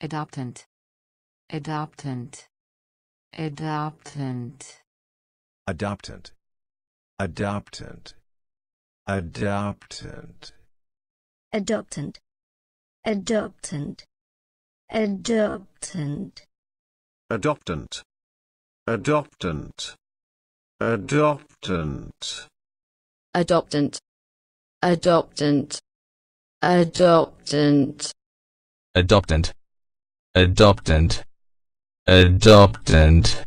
adoptant adoptant adoptant adoptant adoptant adoptant adoptant adoptant adoptant adoptant adoptant adoptant adoptant adoptant adoptant adoptant adoptant adoptant